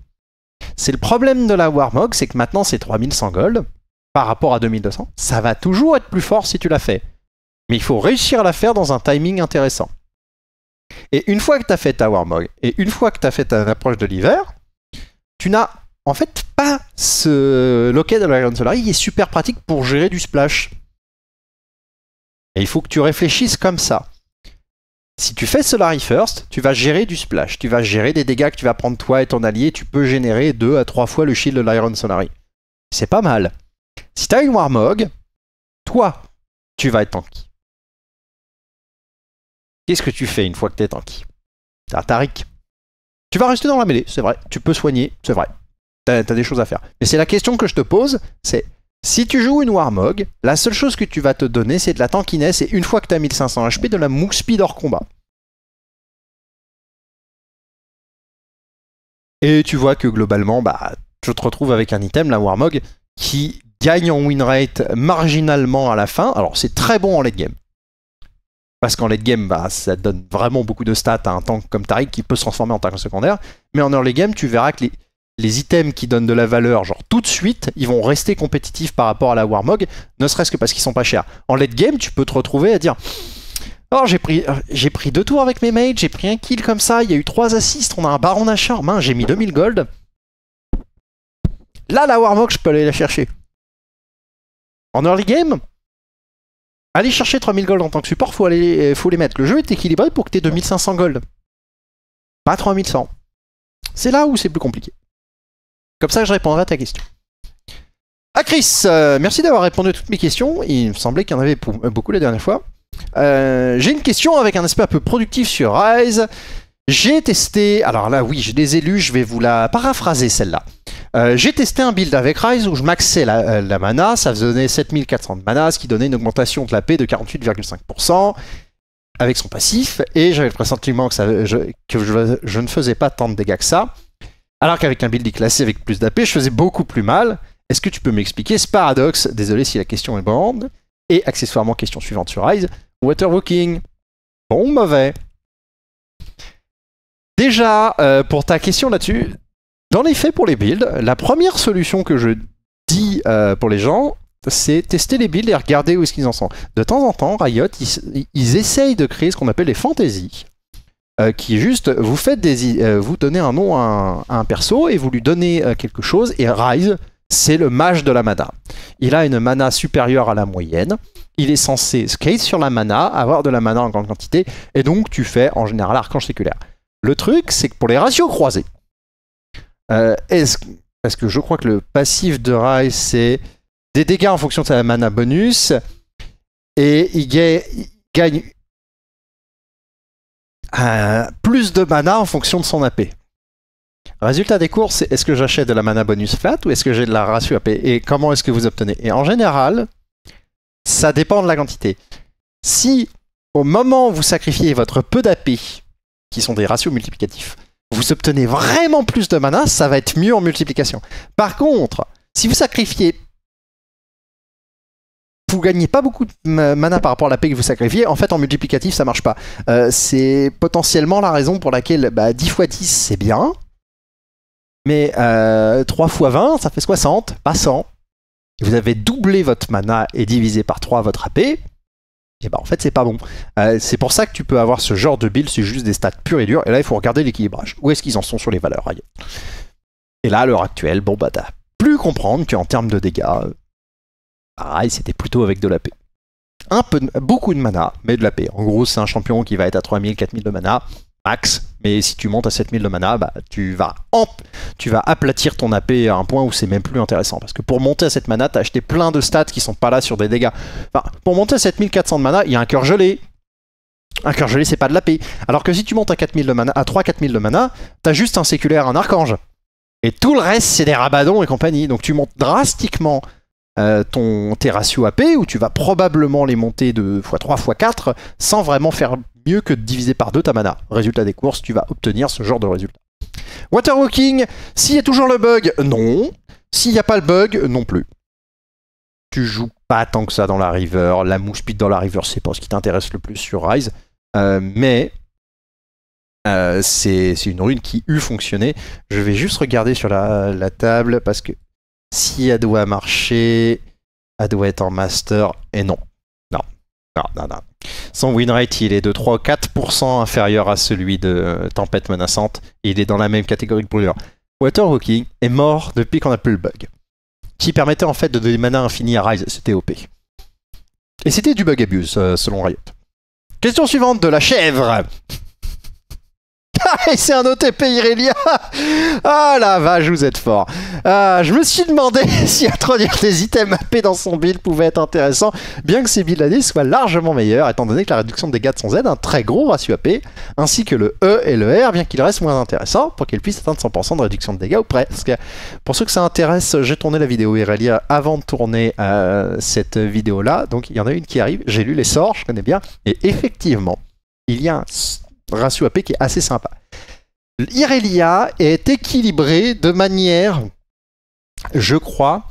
C'est le problème de la Warmog, c'est que maintenant ces 3100 gold, par rapport à 2200, ça va toujours être plus fort si tu l'as fait. Mais il faut réussir à la faire dans un timing intéressant. Et une fois que tu as fait ta Warmog, et une fois que tu as fait ta approche de l'hiver, tu n'as en fait pas ce loquet de l'Iron Solary Il est super pratique pour gérer du splash. Et il faut que tu réfléchisses comme ça. Si tu fais Solari First, tu vas gérer du splash, tu vas gérer des dégâts que tu vas prendre toi et ton allié, tu peux générer 2 à 3 fois le shield de l'Iron Solari. C'est pas mal. Si t'as une Warmog, toi, tu vas être tanky. Qu'est-ce que tu fais une fois que t'es tanky T'as ah, Tariq. Tu vas rester dans la mêlée, c'est vrai. Tu peux soigner, c'est vrai. T'as as des choses à faire. Mais c'est la question que je te pose, c'est si tu joues une Warmog, la seule chose que tu vas te donner, c'est de la tankiness et une fois que t'as 1500 HP, de la Mook speed hors combat. Et tu vois que globalement, bah, te retrouves avec un item, la Warmog, qui gagne en win rate marginalement à la fin. Alors c'est très bon en late game. Parce qu'en late game, bah, ça donne vraiment beaucoup de stats à un tank comme Taric qui peut se transformer en tank secondaire. Mais en early game, tu verras que les, items qui donnent de la valeur, genre tout de suite, ils vont rester compétitifs par rapport à la Warmog, ne serait-ce que parce qu'ils sont pas chers. En late game, tu peux te retrouver à dire Oh, j'ai pris, euh, j'ai pris deux tours avec mes mates, j'ai pris un kill comme ça, il y a eu trois assists, on a un baron d'achat, main, j'ai mis 2000 gold. Là, la Warmog, je peux aller la chercher. En early game, Allez chercher 3000 gold en tant que support, faut, faut les mettre. Le jeu est équilibré pour que tu aies 2500 gold. Pas 3100. C'est là où c'est plus compliqué. Comme ça, je répondrai à ta question. Ah Chris, euh, merci d'avoir répondu à toutes mes questions. Il me semblait qu'il y en avait euh, beaucoup la dernière fois. Euh, j'ai une question avec un aspect un peu productif sur Rise. J'ai testé, alors là oui, j'ai des élus, je vais vous la paraphraser celle-là. Euh, j'ai testé un build avec Rise où je maxais la, euh, mana, ça faisait 7400 de mana, ce qui donnait une augmentation de la P de 48,5% avec son passif, et j'avais le pressentiment que, je, ne faisais pas tant de dégâts que ça, alors qu'avec un build classé avec plus d'AP, je faisais beaucoup plus mal. Est-ce que tu peux m'expliquer ce paradoxe Désolé si la question est bande. Et accessoirement, question suivante sur Rise, Waterwalking. Bon ou mauvais Déjà, euh, pour ta question là-dessus, dans les faits, pour les builds, la première solution que je dis euh, pour les gens, c'est tester les builds et regarder où est-ce qu'ils en sont. De temps en temps, Riot, ils, essayent de créer ce qu'on appelle les fantaisies, euh, qui est juste, vous faites des, euh, vous donnez un nom à un, perso et vous lui donnez quelque chose, et Rise, c'est le mage de la mana. Il a une mana supérieure à la moyenne, il est censé skate sur la mana, avoir de la mana en grande quantité, et donc tu fais en général l'archange séculaire. Le truc, c'est que pour les ratios croisés, euh, parce que je crois que le passif de Rai, c'est des dégâts en fonction de sa mana bonus, et il, gagne, plus de mana en fonction de son AP. Résultat des courses, c'est est-ce que j'achète de la mana bonus flat ou est-ce que j'ai de la ratio AP Et comment est-ce que vous obtenez Et en général, ça dépend de la quantité. Si au moment où vous sacrifiez votre peu d'AP, qui sont des ratios multiplicatifs, vous obtenez vraiment plus de mana, ça va être mieux en multiplication. Par contre, si vous sacrifiez, vous gagnez pas beaucoup de mana par rapport à la paix que vous sacrifiez, en fait en multiplicatif ça marche pas. Euh, c'est potentiellement la raison pour laquelle 10 x 10 c'est bien, mais 3 x 20 ça fait 60, pas 100. Vous avez doublé votre mana et divisé par 3 votre AP, et eh bah ben, en fait c'est pas bon. Euh, c'est pour ça que tu peux avoir ce genre de build, c'est juste des stats purs et durs, et là il faut regarder l'équilibrage. Où est-ce qu'ils en sont sur les valeurs Et là à l'heure actuelle, bon bah t'as plus comprendre qu'en termes de dégâts, pareil euh, ah, c'était plutôt avec de la paix. Un peu, beaucoup de mana, mais de la paix. En gros c'est un champion qui va être à 3000, 4000 de mana, max. Mais si tu montes à 7000 de mana, bah, tu, vas tu vas aplatir ton AP à un point où c'est même plus intéressant. Parce que pour monter à cette mana, t'as acheté plein de stats qui sont pas là sur des dégâts. pour monter à 7400 de mana, il y a un cœur gelé. Un cœur gelé, c'est pas de l'AP Alors que si tu montes à, 4000 de mana, à 3-4000 de mana, t'as juste un séculaire, un archange. Et tout le reste, c'est des rabadons et compagnie. Donc tu montes drastiquement euh, ton, tes ratios AP, où tu vas probablement les monter de x3, x4, sans vraiment faire mieux que de diviser par deux ta mana. Résultat des courses, tu vas obtenir ce genre de résultat. Waterwalking, s'il y a toujours le bug, non. S'il n'y a pas le bug, non plus. Tu joues pas tant que ça dans la river. La mousse pit dans la river, c'est pas ce qui t'intéresse le plus sur Rise. Euh, mais euh, c'est une rune qui eût fonctionné. Je vais juste regarder sur la, la, table parce que si elle doit marcher, elle doit être en master. Et non, ah, Son win rate, il est de 3 4% inférieur à celui de Tempête Menaçante. Et il est dans la même catégorie que Brûlure. Waterhawking est mort depuis qu'on a plus le bug. Qui permettait en fait de donner mana infini à Rise. C'était OP. Et c'était du bug abuse, euh, selon Riot. Question suivante de la chèvre et c'est un OTP Irelia Ah la vache, vous êtes fort euh, Je me suis demandé si introduire des items AP dans son build pouvait être intéressant, bien que ses builds AD soient largement meilleurs, étant donné que la réduction de dégâts de son Z a un très gros ratio AP, ainsi que le E et le R, bien qu'il reste moins intéressant, pour qu'il puisse atteindre 100% de réduction de dégâts ou presque. Pour ceux que ça intéresse, j'ai tourné la vidéo Irelia avant de tourner euh, cette vidéo-là, donc il y en a une qui arrive, j'ai lu les sorts, je connais bien, et effectivement, il y a un ratio AP qui est assez sympa. Irelia est équilibré de manière, je crois,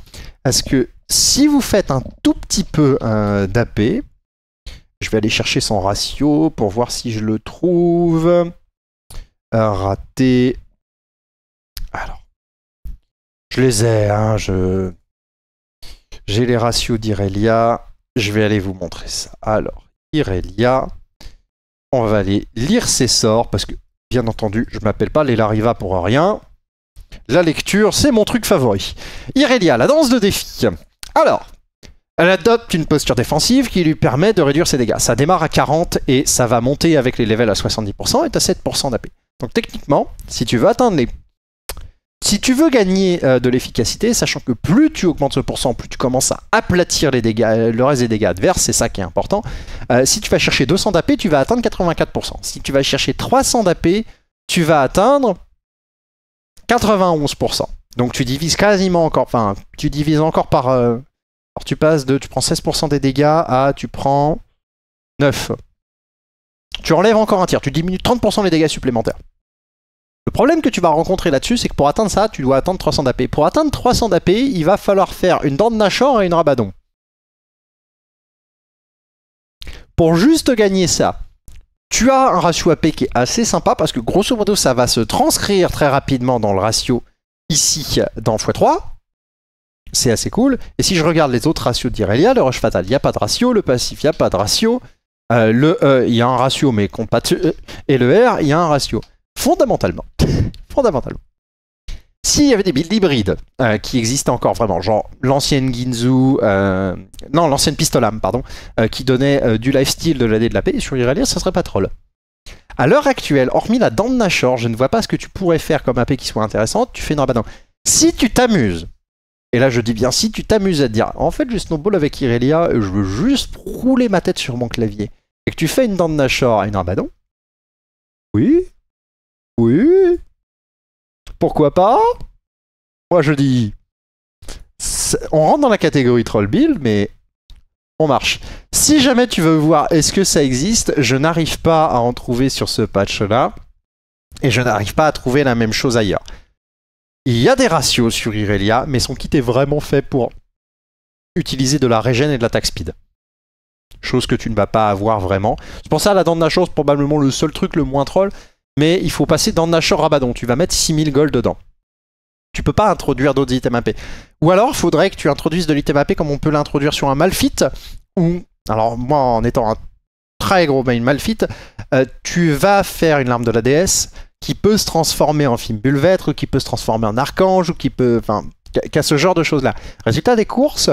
à ce que si vous faites un tout petit peu euh, d'AP, je vais aller chercher son ratio pour voir si je le trouve. Euh, raté. Alors, je les ai, hein, J'ai les ratios d'Irelia. Je vais aller vous montrer ça. Alors, Irelia on va aller lire ses sorts, parce que, bien entendu, je m'appelle pas l'Elariva pour rien. La lecture, c'est mon truc favori. Irelia, la danse de défi. Alors, elle adopte une posture défensive qui lui permet de réduire ses dégâts. Ça démarre à 40 et ça va monter avec les levels à 70% et à 7% d'AP. Donc techniquement, si tu veux atteindre les si tu veux gagner euh, de l'efficacité, sachant que plus tu augmentes ce pourcent, plus tu commences à aplatir les dégâts, euh, le reste des dégâts adverses, c'est ça qui est important. Euh, si tu vas chercher 200 d'AP, tu vas atteindre 84%. Si tu vas chercher 300 d'AP, tu vas atteindre 91%. Donc tu divises quasiment encore, enfin, tu divises encore par... alors tu passes de, tu prends 16% des dégâts à, tu prends 9. Tu enlèves encore un tiers, tu diminues 30% les dégâts supplémentaires. Le problème que tu vas rencontrer là-dessus, c'est que pour atteindre ça, tu dois atteindre 300 d'AP. Pour atteindre 300 d'AP, il va falloir faire une dent de Nashor et une Rabadon. Pour juste gagner ça, tu as un ratio AP qui est assez sympa parce que grosso modo, ça va se transcrire très rapidement dans le ratio ici dans x3. C'est assez cool. Et si je regarde les autres ratios d'Irelia, le Rush Fatal, il n'y a pas de ratio. Le Passif, il n'y a pas de ratio. Euh, le E, il y a un ratio, mais compatible. Et le R, il y a un ratio. Fondamentalement. Fondamentalement. S'il y avait des builds hybrides euh, qui existent encore vraiment, genre l'ancienne Ginzu, euh, non, l'ancienne Pistolam, pardon, euh, qui donnait du lifestyle de l'année de la paix sur Irelia, ça serait pas troll. À l'heure actuelle, hormis la dent de Nashor, je ne vois pas ce que tu pourrais faire comme AP qui soit intéressante, tu fais une rabadan. Si tu t'amuses, et là je dis bien si tu t'amuses à dire, en fait, je snowball avec Irelia, je veux juste rouler ma tête sur mon clavier, et que tu fais une dent de Nashor à une oui, oui. Pourquoi pas Moi je dis. On rentre dans la catégorie troll build, mais on marche. Si jamais tu veux voir est-ce que ça existe, je n'arrive pas à en trouver sur ce patch-là. Et je n'arrive pas à trouver la même chose ailleurs. Il y a des ratios sur Irelia, mais son kit est vraiment fait pour utiliser de la régène et de l'attaque speed. Chose que tu ne vas pas avoir vraiment. C'est pour ça la dent de la chose, probablement le seul truc le moins troll, mais il faut passer dans Nashor Rabadon. Tu vas mettre 6000 gold dedans. Tu peux pas introduire d'autres items AP. Ou alors, faudrait que tu introduises de l'item AP comme on peut l'introduire sur un Malfit, ou, alors moi en étant un très gros main Malfit, euh, tu vas faire une larme de la déesse qui peut se transformer en film bulvêtre, qui peut se transformer en archange, ou qui peut. Enfin, qu'à ce genre de choses-là. Résultat des courses,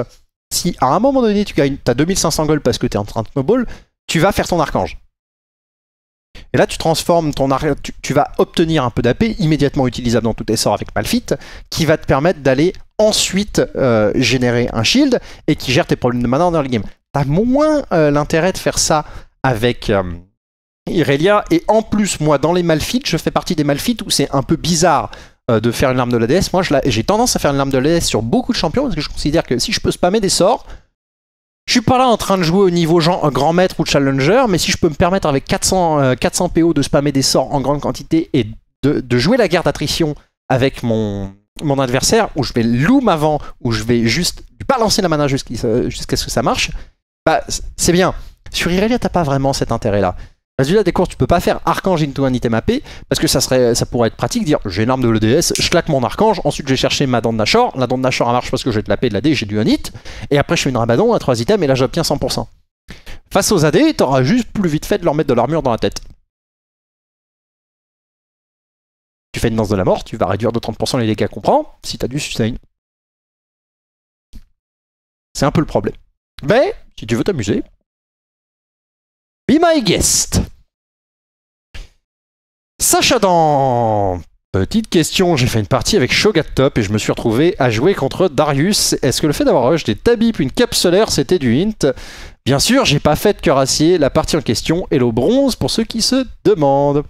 si à un moment donné tu gagnes, as 2500 gold parce que tu es en train de snowball, tu vas faire ton archange. Et là, tu transformes ton arrière, tu, vas obtenir un peu d'AP immédiatement utilisable dans tous tes sorts avec Malfit, qui va te permettre d'aller ensuite euh, générer un shield et qui gère tes problèmes de mana dans le game. T'as moins euh, l'intérêt de faire ça avec euh, Irelia. Et en plus, moi, dans les malfits je fais partie des malfits où c'est un peu bizarre de faire une arme de la DS. Moi, j'ai tendance à faire une larme de la sur beaucoup de champions parce que je considère que si je peux spammer des sorts, je suis pas là en train de jouer au niveau genre euh, grand maître ou challenger, mais si je peux me permettre avec 400, euh, PO de spammer des sorts en grande quantité et de, jouer la guerre d'attrition avec mon, mon adversaire, où je vais loom avant, où je vais juste balancer la mana jusqu'à ce que ça marche, bah c'est bien. Sur Irelia, t'as pas vraiment cet intérêt-là. Résultat des courses, tu peux pas faire archange into un item AP parce que ça, serait, ça pourrait être pratique dire j'ai une arme de l'EDS, je claque mon archange, ensuite j'ai cherché ma dent de Nashor, la dent de Nashor marche parce que j'ai de la paix de la D, j'ai du 1 et après je fais une rabadon à 3 items et là j'obtiens 100%. Face aux AD, t'auras juste plus vite fait de leur mettre de l'armure dans la tête. Tu fais une danse de la mort, tu vas réduire de 30% les dégâts qu'on prend si t'as du sustain. C'est un peu le problème. Mais si tu veux t'amuser, Be My Guest. Sacha dans Petite question, j'ai fait une partie avec Shogat Top et je me suis retrouvé à jouer contre Darius. Est-ce que le fait d'avoir rush des tabis puis une solaire, c'était du hint Bien sûr, j'ai pas fait de cœur acier. La partie en question est le bronze pour ceux qui se demandent.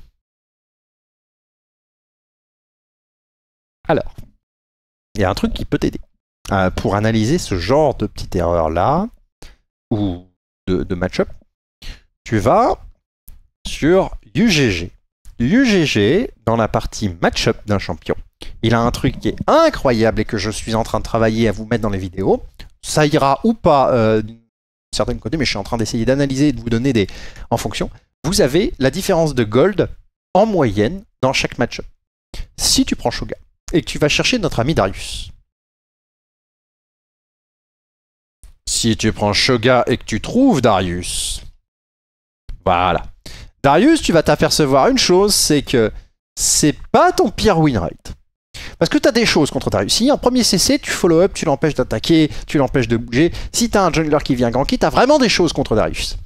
Alors, il y a un truc qui peut t'aider. Euh, pour analyser ce genre de petite erreur là, ou de match-up, tu vas sur UGG. UGG, dans la partie match-up d'un champion, il a un truc qui est incroyable et que je suis en train de travailler à vous mettre dans les vidéos. Ça ira ou pas euh, d'un côté, mais je suis en train d'essayer d'analyser et de vous donner des en fonction. Vous avez la différence de gold en moyenne dans chaque match-up. Si tu prends Shoga et que tu vas chercher notre ami Darius, si tu prends Shoga et que tu trouves Darius, voilà. Darius, tu vas t'apercevoir une chose, c'est que c'est pas ton pire win rate. Parce que tu as des choses contre Darius. Si en premier CC, tu follow up, tu l'empêches d'attaquer, tu l'empêches de bouger. Si t'as un jungler qui vient grand tu as vraiment des choses contre Darius.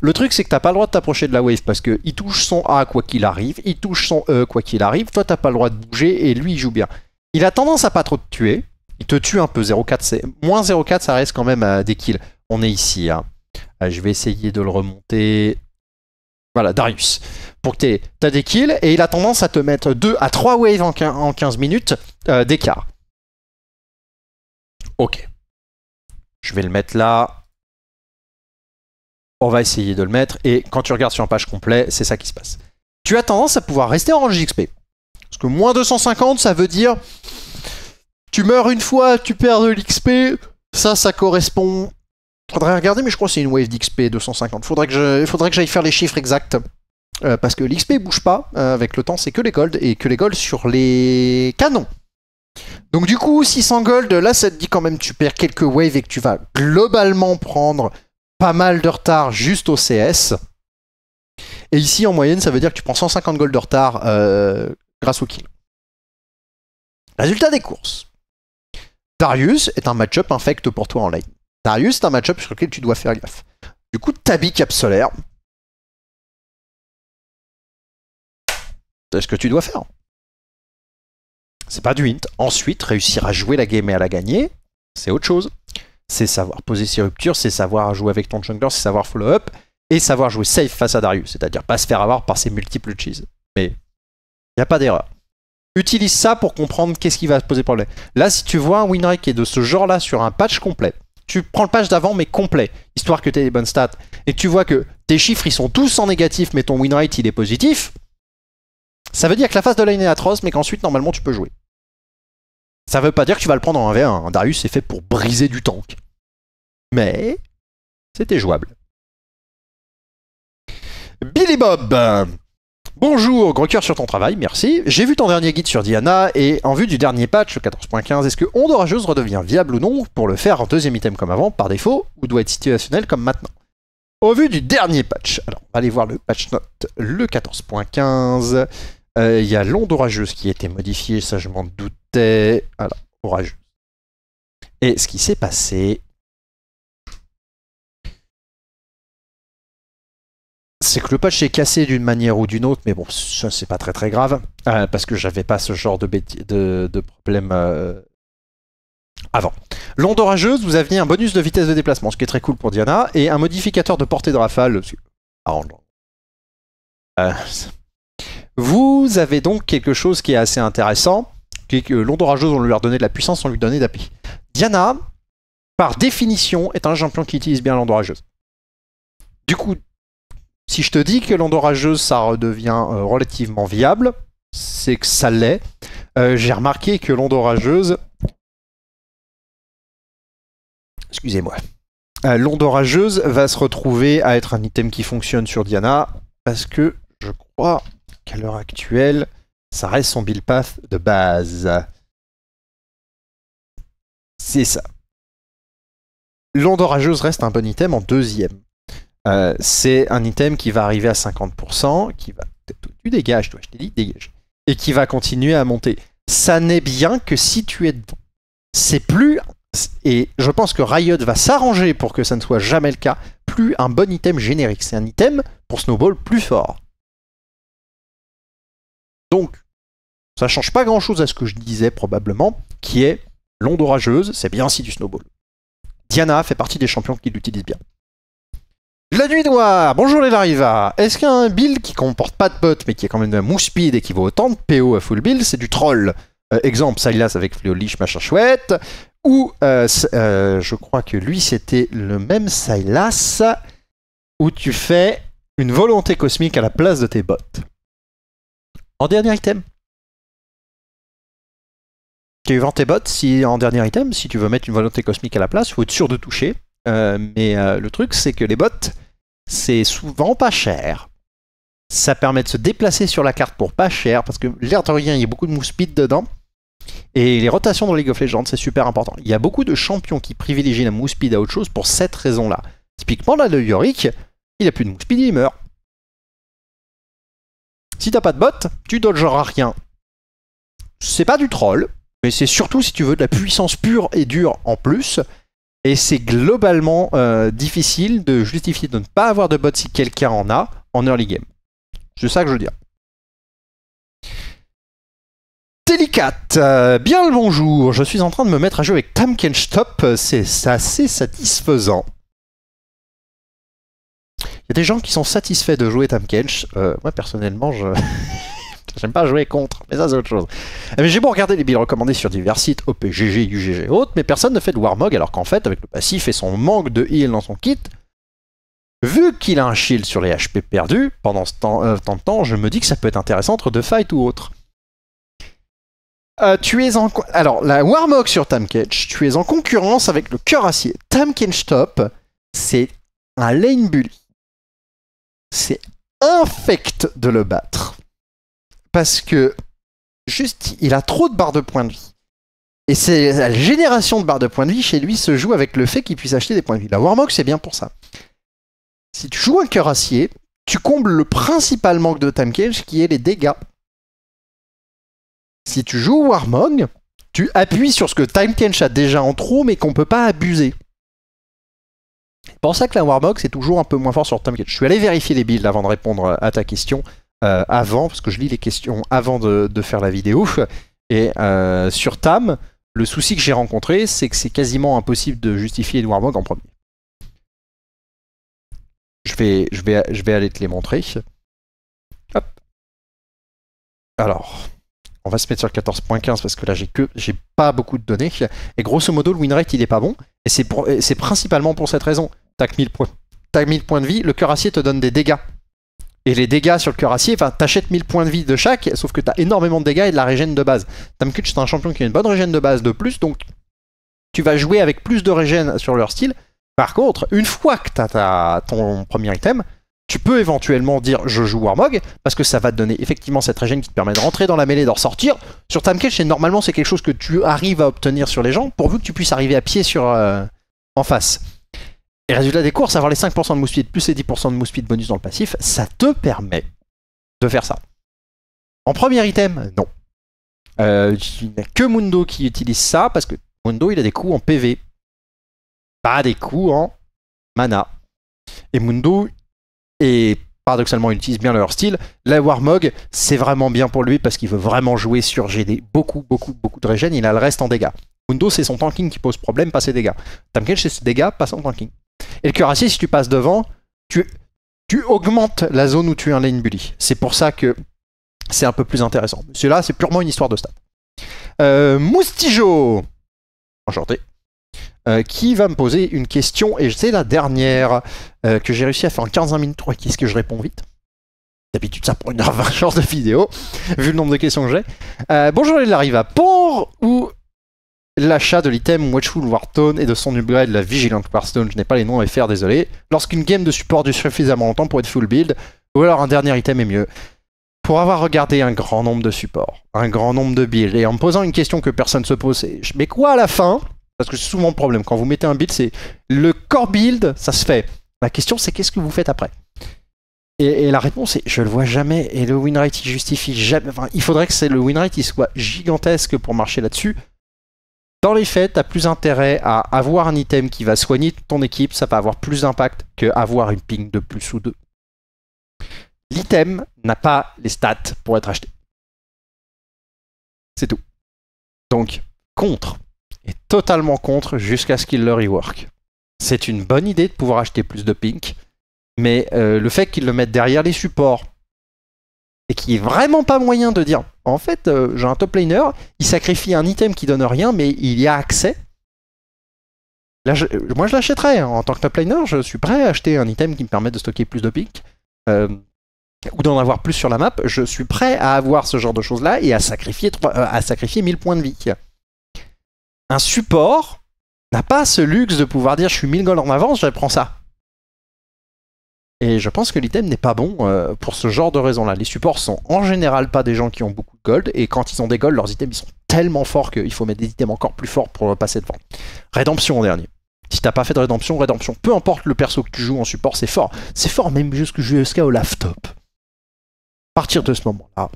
Le truc, c'est que t'as pas le droit de t'approcher de la wave parce qu'il touche son A quoi qu'il arrive, il touche son E quoi qu'il arrive, toi t'as pas le droit de bouger et lui il joue bien. Il a tendance à pas trop te tuer, il te tue un peu, 0,4, moins 0,4 ça reste quand même euh, des kills. On est ici, hein. euh, je vais essayer de le remonter, voilà, Darius. Pour que tu as des kills et il a tendance à te mettre 2 à 3 waves en, 15 minutes euh, d'écart. Ok. Je vais le mettre là. On va essayer de le mettre et quand tu regardes sur un page complet, c'est ça qui se passe. Tu as tendance à pouvoir rester en range XP. Parce que moins 250, ça veut dire tu meurs une fois, tu perds de l'XP. Ça, ça correspond Faudrait regarder, mais je crois que c'est une wave d'XP 250. Faudrait que j'aille faire les chiffres exacts. Euh, parce que l'XP bouge pas euh, avec le temps, c'est que les golds, et que les golds sur les canons. Donc du coup, 600 golds, là ça te dit quand même tu perds quelques waves et que tu vas globalement prendre pas mal de retard juste au CS. Et ici en moyenne, ça veut dire que tu prends 150 golds de retard euh, grâce au kill. Résultat des courses. Darius est un match-up infect pour toi en lane. Darius c'est un match-up sur lequel tu dois faire gaffe. Du coup, Tabi Cap Solaire. C'est ce que tu dois faire. C'est pas du hint. Ensuite, réussir à jouer la game et à la gagner, c'est autre chose. C'est savoir poser ses ruptures, c'est savoir jouer avec ton jungler, c'est savoir follow-up et savoir jouer safe face à Darius, c'est-à-dire pas se faire avoir par ses multiples cheese. Mais il n'y a pas d'erreur. Utilise ça pour comprendre qu'est-ce qui va se poser problème. Là, si tu vois un win qui est de ce genre-là sur un patch complet, tu prends le page d'avant mais complet, histoire que tu aies des bonnes stats, et tu vois que tes chiffres ils sont tous en négatif mais ton win rate il est positif, ça veut dire que la phase de lane est atroce mais qu'ensuite normalement tu peux jouer. Ça veut pas dire que tu vas le prendre en 1v1, Darius est fait pour briser du tank. Mais c'était jouable. Billy Bob Bonjour, gros cœur sur ton travail, merci. J'ai vu ton dernier guide sur Diana et en vue du dernier patch 14.15, est-ce que Onde redevient viable ou non pour le faire en deuxième item comme avant par défaut ou doit être situationnel comme maintenant Au vu du dernier patch, alors on va aller voir le patch note, le 14.15. Euh, il y a l'onde orageuse qui a été modifiée, ça je m'en doutais. Alors, orageuse. Et ce qui s'est passé, c'est que le patch est cassé d'une manière ou d'une autre, mais bon, ça c'est pas très très grave, euh, parce que j'avais pas ce genre de, de, de problème euh, avant. L'onde orageuse vous aviez un bonus de vitesse de déplacement, ce qui est très cool pour Diana, et un modificateur de portée de rafale. Euh, vous avez donc quelque chose qui est assez intéressant, que l'onde orageuse, on lui a donné de la puissance, on lui donnait donné la Diana, par définition, est un champion qui utilise bien l'onde orageuse. Du coup, si je te dis que orageuse ça redevient euh, relativement viable, c'est que ça l'est. Euh, j'ai remarqué que l'ondorageuse... Excusez-moi. Euh, l'ondorageuse va se retrouver à être un item qui fonctionne sur Diana, parce que je crois qu'à l'heure actuelle, ça reste son build path de base. C'est ça. L'ondorageuse reste un bon item en deuxième. Euh, c'est un item qui va arriver à 50%, qui va. Tu dégages, toi, je t'ai dit, dégage. Et qui va continuer à monter. Ça n'est bien que si tu es dedans. C'est plus. Et je pense que Riot va s'arranger pour que ça ne soit jamais le cas. Plus un bon item générique. C'est un item pour Snowball plus fort. Donc, ça change pas grand chose à ce que je disais probablement, qui est l'onde orageuse, c'est bien si du snowball. Diana fait partie des champions qui l'utilisent bien. La nuit noire, bonjour les Lariva. Est-ce qu'un build qui comporte pas de bottes, mais qui est quand même de mousse speed et qui vaut autant de PO à full build, c'est du troll euh, Exemple, Silas avec Fleolish, machin chouette. Ou euh, euh, je crois que lui c'était le même Silas où tu fais une volonté cosmique à la place de tes bots. En dernier item. Tu vends tes bottes si, en dernier item si tu veux mettre une volonté cosmique à la place, faut être sûr de toucher. mais le truc, c'est que les bottes c'est souvent pas cher. Ça permet de se déplacer sur la carte pour pas cher, parce que l'air de rien, il y a beaucoup de move speed dedans. Et les rotations dans League of Legends, c'est super important. Il y a beaucoup de champions qui privilégient la move speed à autre chose pour cette raison-là. Typiquement, là, le Yorick, il a plus de move speed, il meurt. Si t'as pas de bot, tu dodgeras rien. C'est pas du troll, mais c'est surtout si tu veux de la puissance pure et dure en plus. Et c'est globalement euh, difficile de justifier de ne pas avoir de bot si quelqu'un en a en early game. C'est ça que je veux dire. Délicate, euh, bien le bonjour. Je suis en train de me mettre à jouer avec Top, c'est assez satisfaisant. Il y a des gens qui sont satisfaits de jouer Tamkench. Euh, moi personnellement, je. J'aime pas jouer contre, mais ça c'est autre chose. Mais eh j'ai beau regarder les billes recommandés sur divers sites, OPGG, UGG et autres, mais personne ne fait de Warmog alors qu'en fait, avec le passif et son manque de heal dans son kit, vu qu'il a un shield sur les HP perdus, pendant ce temps, euh, tant de temps, je me dis que ça peut être intéressant entre deux fights ou autre. Euh, tu es en... Alors, la Warmog sur Tamketch, tu es en concurrence avec le cœur acier. Top, c'est un lane bully. C'est infect de le battre parce que juste, il a trop de barres de points de vie. Et c'est la génération de barres de points de vie chez lui se joue avec le fait qu'il puisse acheter des points de vie. La Warmog, c'est bien pour ça. Si tu joues un cœur acier, tu combles le principal manque de Time Cage qui est les dégâts. Si tu joues Warmog, tu appuies sur ce que Time Cage a déjà en trop mais qu'on peut pas abuser. C'est pour ça que la Warmog, c'est toujours un peu moins fort sur Time Cage. Je suis allé vérifier les builds avant de répondre à ta question. Euh, avant, parce que je lis les questions avant de, faire la vidéo. Et euh, sur Tam, le souci que j'ai rencontré, c'est que c'est quasiment impossible de justifier Edward Mog en premier. Je vais, je, vais, je vais aller te les montrer. Alors, on va se mettre sur 14.15 parce que là j'ai que j'ai pas beaucoup de données. Et grosso modo, le winrate, il est pas bon. Et c'est principalement pour cette raison. Tac 1000 points. 1000 points de vie, le cœur acier te donne des dégâts et les dégâts sur le cuirassier, enfin t'achètes 1000 points de vie de chaque, sauf que t'as énormément de dégâts et de la régène de base. Tamkutch c'est un champion qui a une bonne régène de base de plus, donc tu vas jouer avec plus de régène sur leur style. Par contre, une fois que t'as, ton premier item, tu peux éventuellement dire je joue Warmog, parce que ça va te donner effectivement cette régène qui te permet de rentrer dans la mêlée, d'en sortir. Sur Tamketch, normalement c'est quelque chose que tu arrives à obtenir sur les gens, pourvu que tu puisses arriver à pied sur, euh, en face. Et résultat des courses, avoir les 5% de move speed plus les 10% de move speed bonus dans le passif, ça te permet de faire ça. En premier item, non. Euh, il n'y a que Mundo qui utilise ça parce que Mundo il a des coups en PV, pas des coups en mana. Et Mundo et paradoxalement il utilise bien leur style. La Warmog, c'est vraiment bien pour lui parce qu'il veut vraiment jouer sur GD. Beaucoup, beaucoup, beaucoup de régène, il a le reste en dégâts. Mundo, c'est son tanking qui pose problème, pas ses dégâts. Tanking c'est ses dégâts, pas son tanking. Et le cuirassier, si tu passes devant, tu, augmentes la zone où tu es un lane bully. C'est pour ça que c'est un peu plus intéressant. Celui-là, c'est purement une histoire de stats. Euh, Moustijo Enchanté. Euh, qui va me poser une question, et c'est la dernière euh, que j'ai réussi à faire en 15 minutes 3. Qu'est-ce que je réponds vite D'habitude, ça prend une heure de vidéo, vu le nombre de questions que j'ai. Euh, bonjour les à pour ou l'achat de l'item Watchful Warstone et de son upgrade, la Vigilante Warstone, je n'ai pas les noms à faire, désolé, lorsqu'une game de support dure suffisamment longtemps pour être full build, ou alors un dernier item est mieux. Pour avoir regardé un grand nombre de supports, un grand nombre de builds, et en me posant une question que personne ne se pose, c'est mais quoi à la fin Parce que c'est souvent le problème, quand vous mettez un build, c'est le core build, ça se fait. La question c'est qu'est-ce que vous faites après et, la réponse est je le vois jamais, et le winrate il justifie jamais. Enfin, il faudrait que le winrate il soit gigantesque pour marcher là-dessus. Dans les faits, tu as plus intérêt à avoir un item qui va soigner ton équipe, ça peut avoir plus d'impact qu'avoir une ping de plus ou deux. L'item n'a pas les stats pour être acheté. C'est tout. Donc, contre, et totalement contre jusqu'à ce qu'il le rework. C'est une bonne idée de pouvoir acheter plus de pink, mais euh, le fait qu'ils le mettent derrière les supports, et qu'il n'y ait vraiment pas moyen de dire en fait, euh, j'ai un top laner, il sacrifie un item qui donne rien, mais il y a accès. Euh, moi, je l'achèterais. Hein. En tant que top laner, je suis prêt à acheter un item qui me permet de stocker plus de pics. Euh, ou d'en avoir plus sur la map, je suis prêt à avoir ce genre de choses-là et à sacrifier, à sacrifier 1000 points de vie. Un support n'a pas ce luxe de pouvoir dire je suis 1000 gold en avance, je prends ça. Et je pense que l'item n'est pas bon euh, pour ce genre de raison-là. Les supports sont en général pas des gens qui ont beaucoup de gold, et quand ils ont des gold, leurs items ils sont tellement forts qu'il faut mettre des items encore plus forts pour passer devant. Rédemption en dernier. Si t'as pas fait de rédemption, rédemption. Peu importe le perso que tu joues en support, c'est fort. C'est fort même au laptop. À partir de ce moment-là,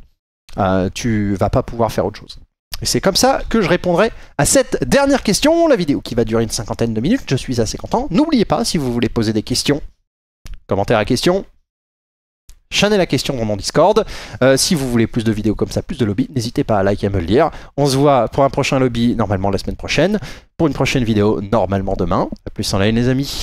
euh, tu vas pas pouvoir faire autre chose. Et c'est comme ça que je répondrai à cette dernière question, la vidéo qui va durer une cinquantaine de minutes, je suis assez content. N'oubliez pas, si vous voulez poser des questions, commentaire à question, Chanel la question dans mon Discord. Euh, si vous voulez plus de vidéos comme ça, plus de lobby, n'hésitez pas à liker et à me le dire. On se voit pour un prochain lobby, normalement la semaine prochaine, pour une prochaine vidéo, normalement demain. A plus en live les amis.